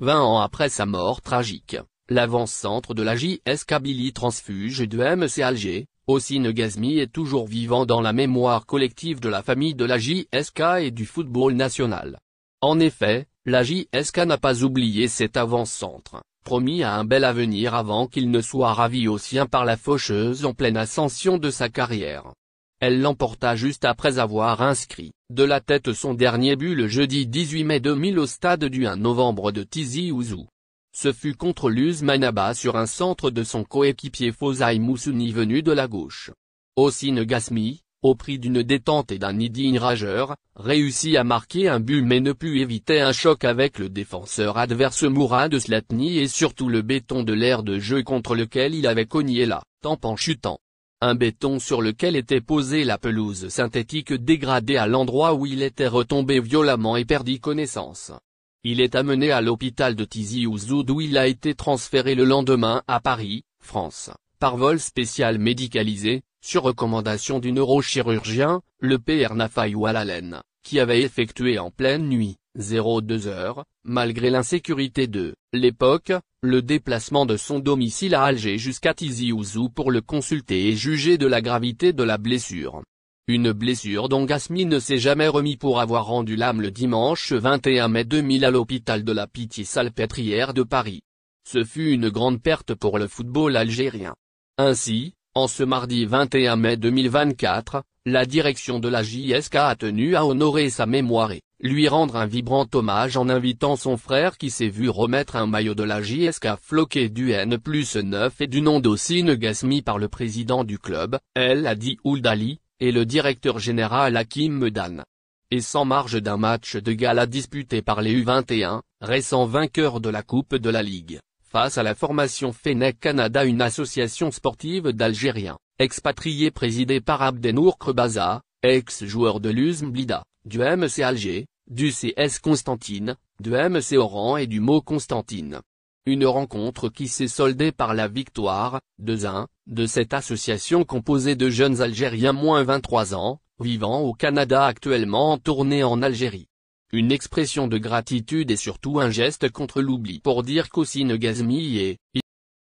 20 ans après sa mort tragique, l'avant-centre de la JSK Billy transfuge de MC Alger, Ossine Gazmi est toujours vivant dans la mémoire collective de la famille de la JSK et du football national. En effet, la JSK n'a pas oublié cet avant-centre, promis à un bel avenir avant qu'il ne soit ravi au sien par la faucheuse en pleine ascension de sa carrière. Elle l'emporta juste après avoir inscrit, de la tête son dernier but le jeudi 18 mai 2000 au stade du 1 novembre de Tizi Ouzou. Ce fut contre Luz Manaba sur un centre de son coéquipier Fosai Moussouni venu de la gauche. Ossine Gasmi, au prix d'une détente et d'un idine rageur, réussit à marquer un but mais ne put éviter un choc avec le défenseur adverse Mourad Slatni et surtout le béton de l'air de jeu contre lequel il avait cogné la tempe en chutant un béton sur lequel était posée la pelouse synthétique dégradée à l'endroit où il était retombé violemment et perdit connaissance. Il est amené à l'hôpital de Tizi Ouzoud où il a été transféré le lendemain à Paris, France, par vol spécial médicalisé, sur recommandation du neurochirurgien, le PR Nafai Alalen qui avait effectué en pleine nuit, 02 heures, malgré l'insécurité de l'époque, le déplacement de son domicile à Alger jusqu'à Tizi Ouzou pour le consulter et juger de la gravité de la blessure. Une blessure dont Gasmi ne s'est jamais remis pour avoir rendu l'âme le dimanche 21 mai 2000 à l'hôpital de la Pitié-Salpêtrière de Paris. Ce fut une grande perte pour le football algérien. Ainsi, en ce mardi 21 mai 2024, la direction de la JSK a tenu à honorer sa mémoire et lui rendre un vibrant hommage en invitant son frère qui s'est vu remettre un maillot de la JSK floqué du N plus 9 et du nom d'Ossine Gasmi par le président du club, El Adi Ouldali, et le directeur général Hakim Medan. Et sans marge d'un match de gala disputé par les U21, récents vainqueurs de la Coupe de la Ligue face à la formation FENEC Canada une association sportive d'Algériens, expatriés présidée par Abdenour Krebaza, ex-joueur de l'USM Blida, du MC Alger, du CS Constantine, du MC Oran et du Mo Constantine. Une rencontre qui s'est soldée par la victoire, 2-1, de cette association composée de jeunes Algériens moins 23 ans, vivant au Canada actuellement en tournée en Algérie une expression de gratitude et surtout un geste contre l'oubli pour dire qu'aussi Gazmi est,